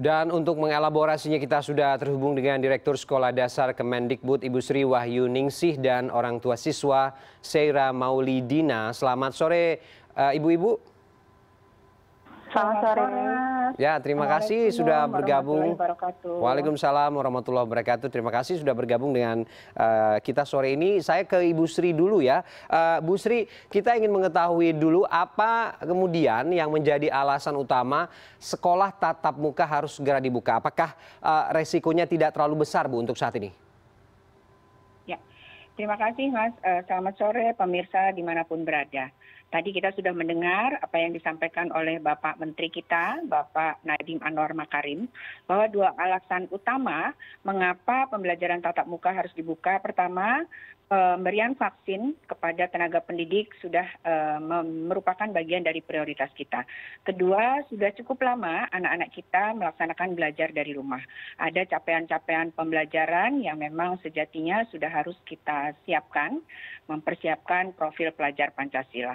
Dan untuk mengelaborasinya kita sudah terhubung dengan Direktur Sekolah Dasar Kemendikbud Ibu Sri Wahyu Ningsih dan orang tua siswa Seira Maulidina. Selamat sore eh, Ibu-Ibu. Selamat sore. Ya, terima kasih sudah bergabung. Waalaikumsalam warahmatullahi wabarakatuh. Terima kasih sudah bergabung dengan uh, kita sore ini. Saya ke Ibu Sri dulu ya. Uh, Bu Sri, kita ingin mengetahui dulu apa kemudian yang menjadi alasan utama sekolah tatap muka harus segera dibuka. Apakah uh, resikonya tidak terlalu besar Bu untuk saat ini? Ya, terima kasih Mas. selamat sore pemirsa dimanapun berada tadi kita sudah mendengar apa yang disampaikan oleh Bapak Menteri kita, Bapak Nadiem Anwar Makarim, bahwa dua alasan utama mengapa pembelajaran tatap muka harus dibuka. Pertama, pemberian vaksin kepada tenaga pendidik sudah eh, merupakan bagian dari prioritas kita. Kedua, sudah cukup lama anak-anak kita melaksanakan belajar dari rumah. Ada capaian-capaian pembelajaran yang memang sejatinya sudah harus kita siapkan, mempersiapkan profil pelajar Pancasila.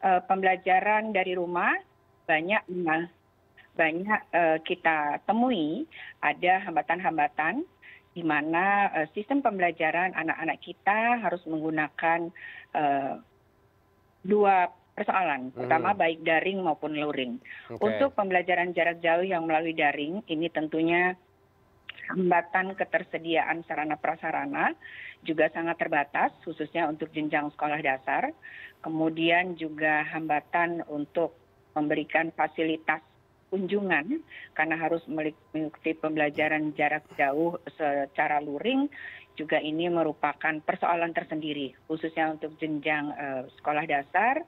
Eh, pembelajaran dari rumah banyak banyak eh, kita temui ada hambatan-hambatan di mana eh, sistem pembelajaran anak anak kita harus menggunakan eh, dua persoalan hmm. pertama baik daring maupun luring untuk pembelajaran jarak jauh yang melalui daring ini tentunya hambatan ketersediaan sarana prasarana juga sangat terbatas khususnya untuk jenjang sekolah dasar kemudian juga hambatan untuk memberikan fasilitas kunjungan karena harus mengikuti pembelajaran jarak jauh secara luring juga ini merupakan persoalan tersendiri khususnya untuk jenjang uh, sekolah dasar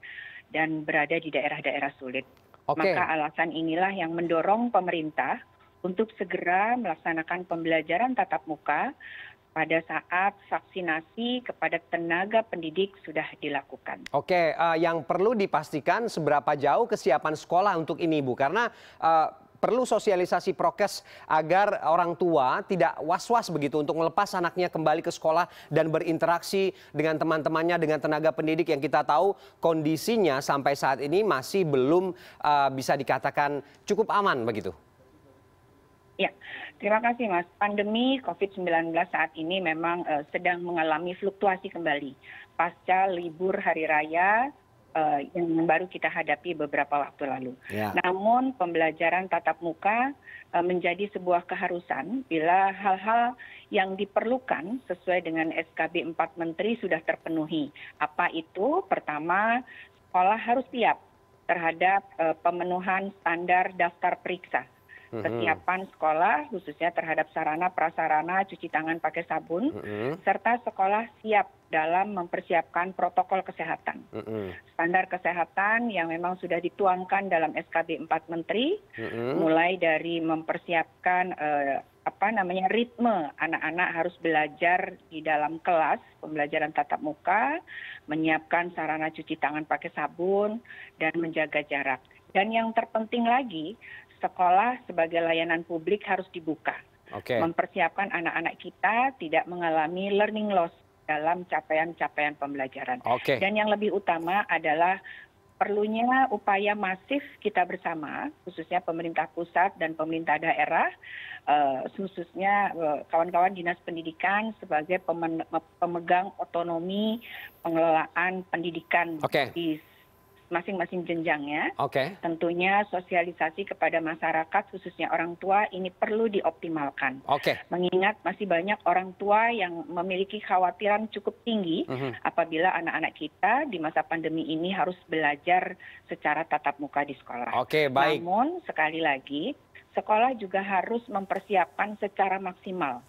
dan berada di daerah-daerah sulit. Okay. Maka alasan inilah yang mendorong pemerintah untuk segera melaksanakan pembelajaran tatap muka pada saat vaksinasi kepada tenaga pendidik sudah dilakukan. Oke, uh, yang perlu dipastikan seberapa jauh kesiapan sekolah untuk ini, Bu, karena uh, perlu sosialisasi prokes agar orang tua tidak was-was begitu untuk melepas anaknya kembali ke sekolah dan berinteraksi dengan teman-temannya dengan tenaga pendidik yang kita tahu kondisinya sampai saat ini masih belum uh, bisa dikatakan cukup aman begitu ya terima kasih mas pandemi covid 19 saat ini memang eh, sedang mengalami fluktuasi kembali pasca libur hari raya eh, yang baru kita hadapi beberapa waktu lalu. Ya. Namun pembelajaran tatap muka eh, menjadi sebuah keharusan bila hal-hal yang diperlukan sesuai dengan SKB 4 Menteri sudah terpenuhi. Apa itu? Pertama, sekolah harus siap terhadap pemenuhan standar daftar periksa Mm-hmm. kesiapan sekolah khususnya terhadap sarana prasarana cuci tangan pakai sabun mm-hmm. serta sekolah siap dalam mempersiapkan protokol kesehatan mm-hmm. standar kesehatan yang memang sudah dituangkan dalam SKB 4 Menteri mulai dari mempersiapkan eh, apa namanya ritme anak-anak harus belajar di dalam kelas pembelajaran tatap muka, menyiapkan sarana cuci tangan pakai sabun dan menjaga jarak. Dan yang terpenting lagi, sekolah sebagai layanan publik harus dibuka. Okay. Mempersiapkan anak-anak kita tidak mengalami learning loss dalam capaian-capaian pembelajaran. Okay. Dan yang lebih utama adalah perlunya upaya masif kita bersama, khususnya pemerintah pusat dan pemerintah daerah, uh, khususnya eh, kawan-kawan uh, dinas pendidikan sebagai pemegang otonomi pengelolaan pendidikan okay. di masing-masing jenjangnya. Oke. Okay. Tentunya sosialisasi kepada masyarakat khususnya orang tua ini perlu dioptimalkan. Oke. Okay. Mengingat masih banyak orang tua yang memiliki khawatiran cukup tinggi mm -hmm. apabila anak-anak kita di masa pandemi ini harus belajar secara tatap muka di sekolah. Oke, okay, baik. Namun sekali lagi sekolah juga harus mempersiapkan secara maksimal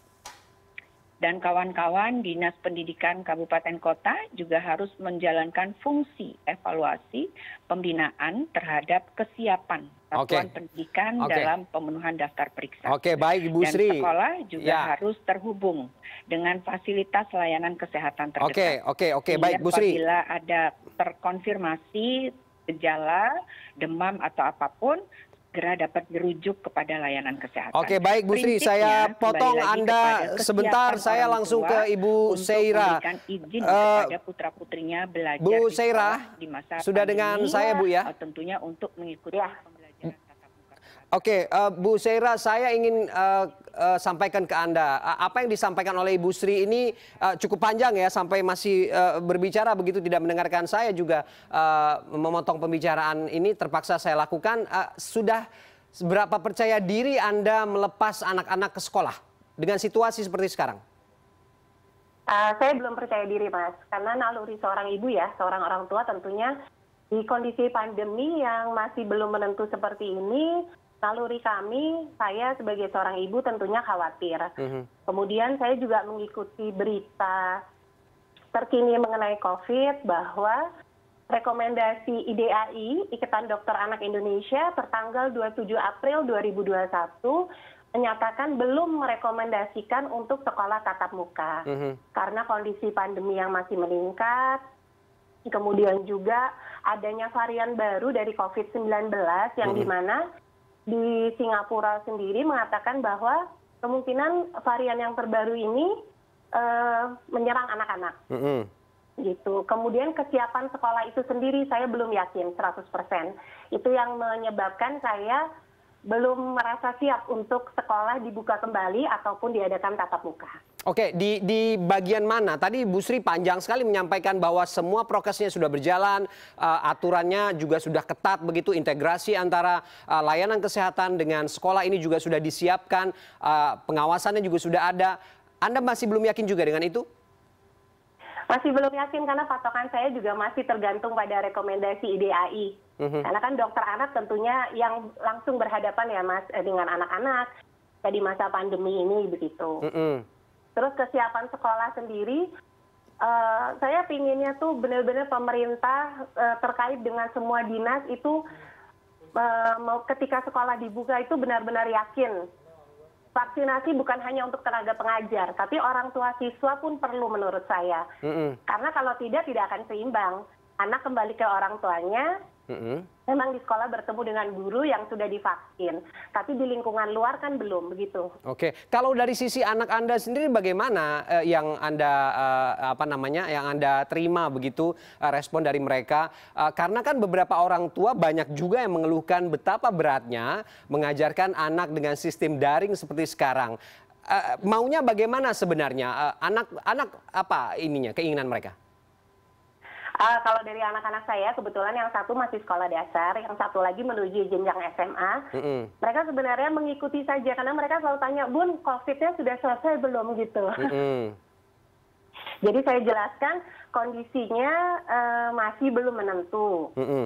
dan kawan kawan dinas pendidikan kabupaten kota juga harus menjalankan fungsi evaluasi pembinaan terhadap kesiapan satuan pendidikan dalam pemenuhan daftar periksa. Oke, baik Ibu Sri. Dan sekolah juga ya. harus terhubung dengan fasilitas layanan kesehatan terdekat. Oke, oke, oke, baik Ibu Sri. Bila ada terkonfirmasi gejala demam atau apapun segera dapat dirujuk kepada layanan kesehatan. Oke, baik Bu Sri, saya potong Anda sebentar, saya langsung ke Ibu Seira. izin uh, Bu Seira, sudah dengan saya Bu ya. Tentunya untuk mengikuti ya. Oke, uh, Bu Seira, saya ingin uh, uh, sampaikan ke Anda. Uh, apa yang disampaikan oleh Ibu Sri ini uh, cukup panjang ya, sampai masih uh, berbicara begitu tidak mendengarkan saya juga uh, memotong pembicaraan ini terpaksa saya lakukan. Uh, sudah berapa percaya diri Anda melepas anak-anak ke sekolah dengan situasi seperti sekarang? Uh, saya belum percaya diri, Mas. Karena naluri seorang ibu ya, seorang orang tua tentunya di kondisi pandemi yang masih belum menentu seperti ini, naluri kami saya sebagai seorang ibu tentunya khawatir mhm. kemudian saya juga mengikuti berita terkini mengenai covid bahwa rekomendasi idai ikatan dokter anak indonesia tertanggal 27 april 2021, menyatakan belum merekomendasikan untuk sekolah tatap muka mhm. karena kondisi pandemi yang masih meningkat kemudian juga adanya varian baru dari covid sembilan belas hmm dimana di Singapura sendiri mengatakan bahwa kemungkinan varian yang terbaru ini uh, menyerang anak-anak. Mm -hmm. Gitu. Kemudian kesiapan sekolah itu sendiri saya belum yakin 100%. Itu yang menyebabkan saya belum merasa siap untuk sekolah dibuka kembali ataupun diadakan tatap muka. Oke, di, di bagian mana? Tadi Bu Sri panjang sekali menyampaikan bahwa semua prokesnya sudah berjalan, uh, aturannya juga sudah ketat begitu, integrasi antara uh, layanan kesehatan dengan sekolah ini juga sudah disiapkan, uh, pengawasannya juga sudah ada. Anda masih belum yakin juga dengan itu? Masih belum yakin karena patokan saya juga masih tergantung pada rekomendasi IDAI. Mm -hmm. Karena kan dokter anak tentunya yang langsung berhadapan ya mas dengan anak-anak di masa pandemi ini begitu. Mm -hmm terus kesiapan sekolah sendiri eh, saya pinginnya tuh benar benar pemerintah eh, terkait dengan semua dinas itu eh, ketika sekolah dibuka itu benar benar yakin vaksinasi bukan hanya untuk tenaga pengajar tapi orang tua siswa pun perlu menurut saya karena kalau tidak tidak akan seimbang anak kembali ke orang tuanya mm-hmm. memang di sekolah bertemu dengan guru yang sudah divaksin, tapi di lingkungan luar kan belum begitu. Oke, kalau dari sisi anak anda sendiri bagaimana eh, yang anda eh, apa namanya yang anda terima begitu eh, respon dari mereka? Eh, karena kan beberapa orang tua banyak juga yang mengeluhkan betapa beratnya mengajarkan anak dengan sistem daring seperti sekarang. Eh, maunya bagaimana sebenarnya anak-anak eh, apa ininya keinginan mereka? Uh, kalau dari anak-anak saya kebetulan yang satu masih sekolah dasar, yang satu lagi menuju jenjang SMA. Mm -hmm. Mereka sebenarnya mengikuti saja karena mereka selalu tanya, "Bun, COVID-nya sudah selesai belum?" gitu. Mm -hmm. Jadi saya jelaskan kondisinya uh, masih belum menentu. Mm -hmm.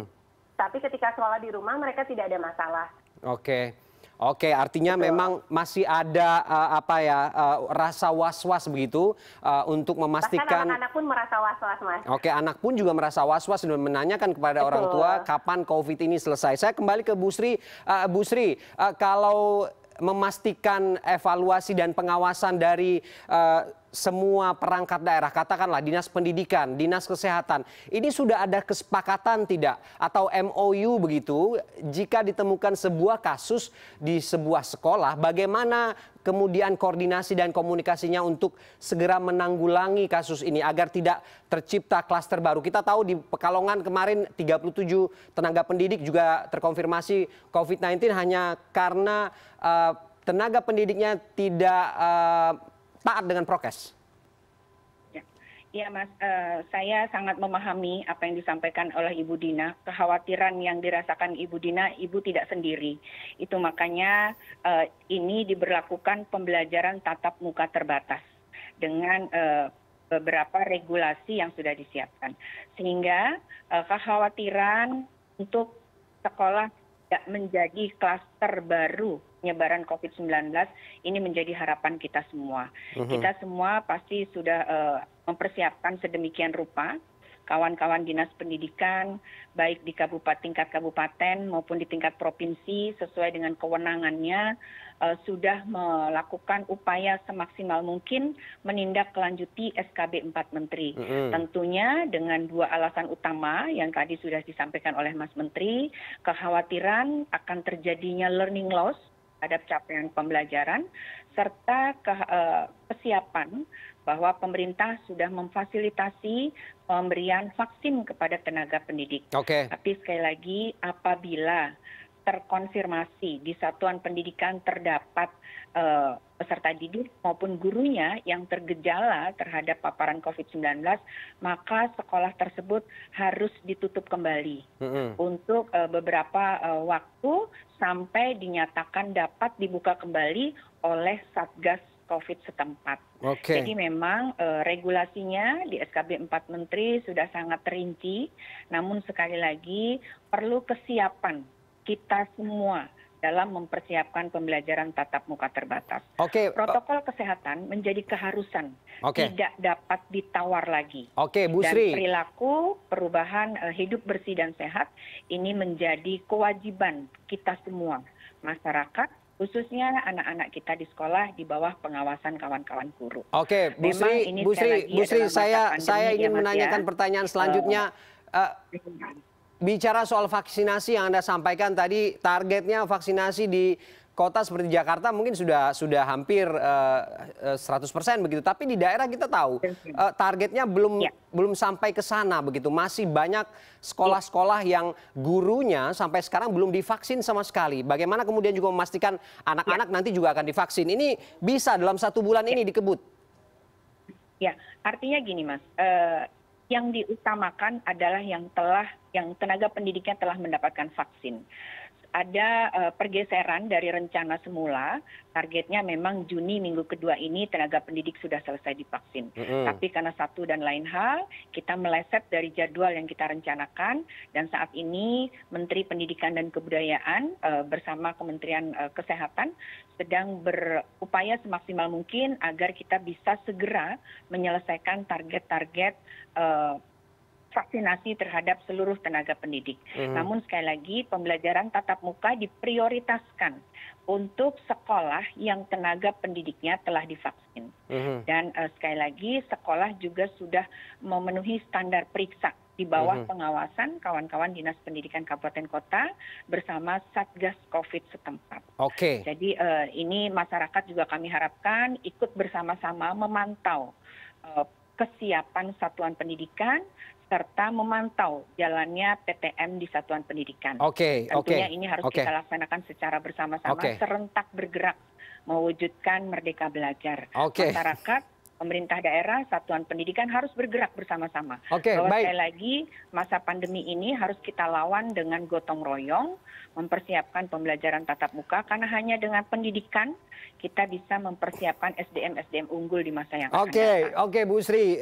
Tapi ketika sekolah di rumah mereka tidak ada masalah. Oke. Okay. Oke, artinya Betul. memang masih ada uh, apa ya uh, rasa was-was begitu uh, untuk memastikan. Bahkan anak-anak pun merasa was-was, mas. Oke, anak pun juga merasa was-was dan menanyakan kepada Betul. orang tua kapan COVID ini selesai. Saya kembali ke Bu Sri. Uh, Bu Sri, uh, kalau memastikan evaluasi dan pengawasan dari uh, semua perangkat daerah, katakanlah dinas pendidikan, dinas kesehatan, ini sudah ada kesepakatan tidak atau MOU begitu jika ditemukan sebuah kasus di sebuah sekolah, bagaimana kemudian koordinasi dan komunikasinya untuk segera menanggulangi kasus ini agar tidak tercipta klaster baru. Kita tahu di Pekalongan kemarin 37 tenaga pendidik juga terkonfirmasi COVID-19 hanya karena uh, tenaga pendidiknya tidak uh, taat dengan prokes? Ya, ya Mas, uh, saya sangat memahami apa yang disampaikan oleh Ibu Dina. Kekhawatiran yang dirasakan Ibu Dina, Ibu tidak sendiri. Itu makanya uh, ini diberlakukan pembelajaran tatap muka terbatas dengan uh, beberapa regulasi yang sudah disiapkan. Sehingga uh, kekhawatiran untuk sekolah tidak menjadi klaster baru penyebaran covid 19 ini menjadi harapan kita semua mm-hmm. kita semua pasti sudah eh, mempersiapkan sedemikian rupa kawan kawan dinas pendidikan baik di kabupaten tingkat kabupaten maupun di tingkat provinsi sesuai dengan kewenangannya eh, sudah melakukan upaya semaksimal mungkin menindaklanjuti skb 4 menteri mm-hmm. tentunya dengan dua alasan utama yang tadi sudah disampaikan oleh mas menteri kekhawatiran akan terjadinya learning loss terhadap capaian pembelajaran serta eh, kesiapan bahwa pemerintah sudah memfasilitasi pemberian vaksin kepada tenaga pendidik. Okay. Tapi sekali lagi apabila terkonfirmasi di satuan pendidikan terdapat uh, peserta didik maupun gurunya yang tergejala terhadap paparan covid 19 maka sekolah tersebut harus ditutup kembali untuk e, beberapa e, waktu sampai dinyatakan dapat dibuka kembali oleh satgas COVID setempat. Okay. Jadi memang e, regulasinya di SKB 4 Menteri sudah sangat terinci, namun sekali lagi perlu kesiapan kita semua dalam mempersiapkan pembelajaran tatap muka terbatas. Okay. Eh, Protokol kesehatan menjadi keharusan, okay. tidak dapat ditawar lagi. Oke, okay, Bu Sri. Dan perilaku perubahan eh, hidup bersih dan sehat ini menjadi kewajiban kita semua, masyarakat khususnya anak-anak kita di sekolah di bawah pengawasan kawan-kawan guru. Oke, Bu Sri, Bu Sri, Bu Sri, saya saya ingin ya, menanyakan ya. pertanyaan selanjutnya. Uh, uh bicara soal vaksinasi yang Anda sampaikan tadi, targetnya vaksinasi di kota seperti Jakarta mungkin sudah sudah hampir uh, eh, 100% eh, begitu. Tapi di daerah kita tahu uh, targetnya belum ya. belum sampai ke sana begitu. Masih banyak sekolah-sekolah iya. yang gurunya sampai sekarang belum divaksin sama sekali. Bagaimana kemudian juga memastikan anak-anak ya. nanti juga akan divaksin? Ini bisa dalam satu bulan ya. ini dikebut. Ya, artinya gini mas, uh, yang diutamakan adalah yang telah, yang tenaga pendidiknya telah mendapatkan vaksin ada eh, pergeseran dari rencana semula targetnya memang Juni minggu kedua ini tenaga pendidik sudah selesai divaksin. Mm -hmm. Tapi karena satu dan lain hal, kita meleset dari jadwal yang kita rencanakan dan saat ini Menteri Pendidikan dan Kebudayaan uh, bersama Kementerian uh, Kesehatan sedang berupaya semaksimal mungkin agar kita bisa segera menyelesaikan target-target vaksinasi terhadap seluruh tenaga pendidik. Hmm. Namun sekali lagi pembelajaran tatap muka diprioritaskan untuk sekolah yang tenaga pendidiknya telah divaksin. Hmm. Dan uh, sekali lagi sekolah juga sudah memenuhi standar periksa di bawah mm-hmm. pengawasan kawan-kawan Dinas Pendidikan Kabupaten Kota bersama Satgas Covid setempat. Oke. Okay. Jadi uh, ini masyarakat juga kami harapkan ikut bersama-sama memantau uh, kesiapan satuan pendidikan serta memantau jalannya PTM di satuan pendidikan. Oke, okay, Tentunya okay, ini harus okay. kita laksanakan secara bersama-sama okay. serentak bergerak mewujudkan merdeka belajar. Okay. Masyarakat pemerintah daerah, satuan pendidikan harus bergerak bersama-sama. Okay, baik. sekali lagi masa pandemi ini harus kita lawan dengan gotong royong, mempersiapkan pembelajaran tatap muka karena hanya dengan pendidikan kita bisa mempersiapkan SDM SDM unggul di masa yang akan datang. Oke, okay, Bu Sri.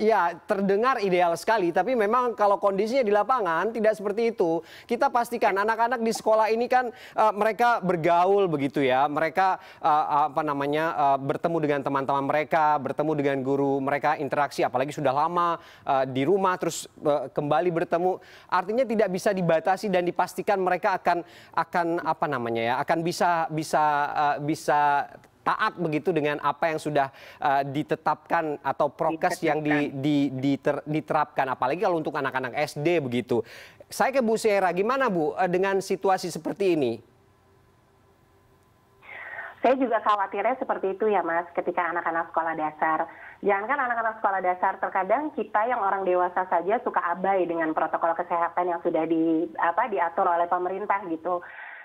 Ya, terdengar ideal sekali tapi memang kalau kondisinya di lapangan tidak seperti itu. Kita pastikan anak-anak di sekolah ini kan uh, mereka bergaul begitu ya. Mereka uh, apa namanya uh, bertemu dengan teman-teman mereka, ber bertemu dengan guru mereka, interaksi apalagi sudah lama uh, di rumah terus uh, kembali bertemu, artinya tidak bisa dibatasi dan dipastikan mereka akan akan apa namanya ya, akan bisa bisa uh, bisa taat begitu dengan apa yang sudah uh, ditetapkan atau prokes yang di, di, ter, diterapkan apalagi kalau untuk anak-anak SD begitu. Saya ke Bu Sierra, gimana Bu dengan situasi seperti ini? saya juga khawatirnya seperti itu ya mas ketika anak-anak sekolah dasar jangankan anak-anak sekolah dasar terkadang kita yang orang dewasa saja suka abai dengan protokol kesehatan yang sudah di apa diatur oleh pemerintah gitu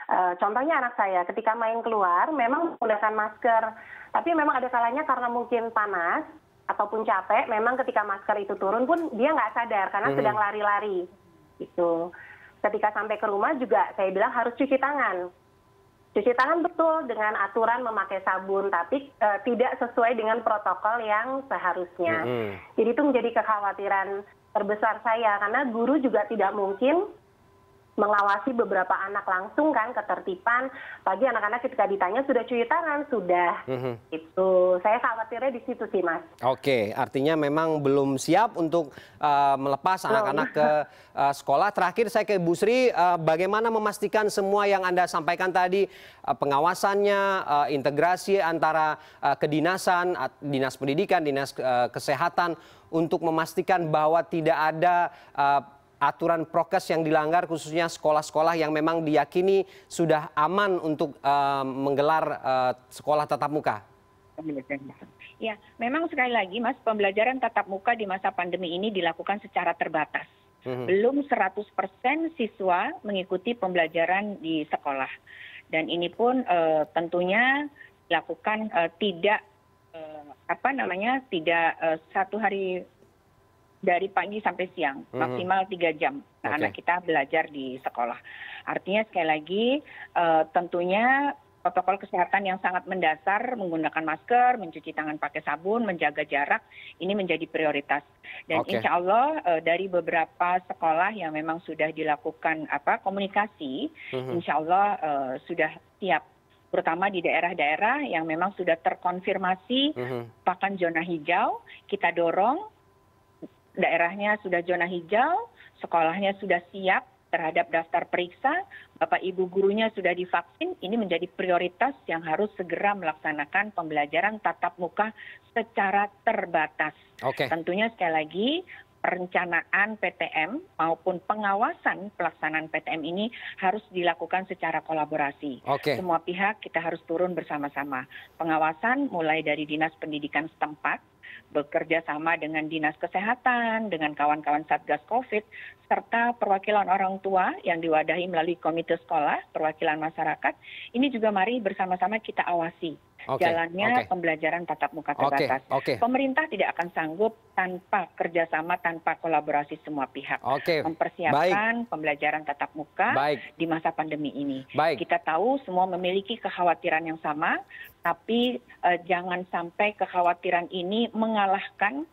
Uh, contohnya anak saya ketika main keluar memang menggunakan masker, tapi memang ada salahnya karena mungkin panas ataupun capek, memang ketika masker itu turun pun dia nggak sadar karena hmm. sedang lari-lari gitu. Ketika sampai ke rumah juga saya bilang harus cuci tangan cuci tangan betul dengan aturan memakai sabun tapi e, tidak sesuai dengan protokol yang seharusnya. Mm -hmm. Jadi itu menjadi kekhawatiran terbesar saya karena guru juga tidak mungkin mengawasi beberapa anak langsung kan ketertiban pagi anak-anak ketika ditanya sudah cuci tangan sudah mm-hmm. itu saya khawatirnya di situ sih mas. Oke artinya memang belum siap untuk uh, melepas anak-anak ke uh, sekolah. Terakhir saya ke Bu Sri uh, bagaimana memastikan semua yang anda sampaikan tadi uh, pengawasannya uh, integrasi antara uh, kedinasan uh, dinas pendidikan dinas uh, kesehatan untuk memastikan bahwa tidak ada uh, aturan prokes yang dilanggar khususnya sekolah-sekolah yang memang diyakini sudah aman untuk uh, menggelar uh, sekolah tatap muka? Ya, memang sekali lagi Mas, pembelajaran tatap muka di masa pandemi ini dilakukan secara terbatas. Mhm. belum hmm Belum 100% siswa mengikuti pembelajaran di sekolah. Dan ini pun uh, tentunya dilakukan uh, tidak apa namanya? tidak uh, satu hari dari pagi sampai siang mhm. maksimal tiga jam okay. anak kita belajar di sekolah artinya sekali lagi uh, tentunya protokol kesehatan yang sangat mendasar menggunakan masker mencuci tangan pakai sabun menjaga jarak ini menjadi prioritas dan okay. insya Allah uh, dari beberapa sekolah yang memang sudah dilakukan apa komunikasi hmm insya Allah uh, sudah siap terutama di daerah-daerah yang memang sudah terkonfirmasi mm-hmm. pakan zona hijau kita dorong daerahnya sudah zona hijau sekolahnya sudah siap terhadap daftar periksa bapak ibu gurunya sudah divaksin ini menjadi prioritas yang harus segera melaksanakan pembelajaran tatap muka secara terbatas tentunya sekali lagi perencanaan PTM maupun pengawasan pelaksanaan PTM ini harus dilakukan secara kolaborasi. Okay. Semua pihak kita harus turun bersama-sama. Pengawasan mulai dari dinas pendidikan setempat, bekerja sama dengan dinas kesehatan, dengan kawan-kawan Satgas COVID, serta perwakilan orang tua yang diwadahi melalui komite sekolah, perwakilan masyarakat. Ini juga mari bersama-sama kita awasi okay. jalannya okay. pembelajaran tatap muka terbatas. Okay. Okay. Pemerintah tidak akan sanggup tanpa kerjasama, tanpa kolaborasi semua pihak. Okay. Mempersiapkan Baik. pembelajaran tatap muka Baik. di masa pandemi ini. Baik. Kita tahu semua memiliki kekhawatiran yang sama, tapi eh, jangan sampai kekhawatiran ini mengalahkan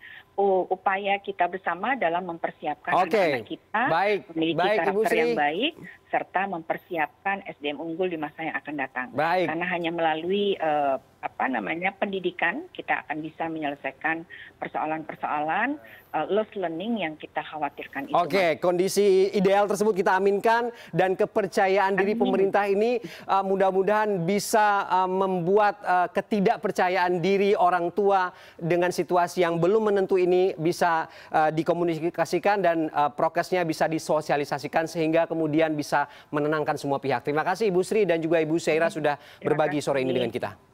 upaya kita bersama dalam mempersiapkan okay. anak kita baik. memiliki baik, karakter Ibu yang baik serta mempersiapkan SDM unggul di masa yang akan datang. Baik. Karena hanya melalui uh, apa namanya pendidikan kita akan bisa menyelesaikan persoalan-persoalan uh, lost learning yang kita khawatirkan itu. Oke, okay, kondisi ideal tersebut kita aminkan dan kepercayaan Amin. diri pemerintah ini uh, mudah-mudahan bisa uh, membuat uh, ketidakpercayaan diri orang tua dengan situasi yang belum menentu ini bisa uh, dikomunikasikan dan uh, prokesnya bisa disosialisasikan sehingga kemudian bisa menenangkan semua pihak. Terima kasih Ibu Sri dan juga Ibu Seira mm-hmm. sudah berbagi sore ini dengan kita.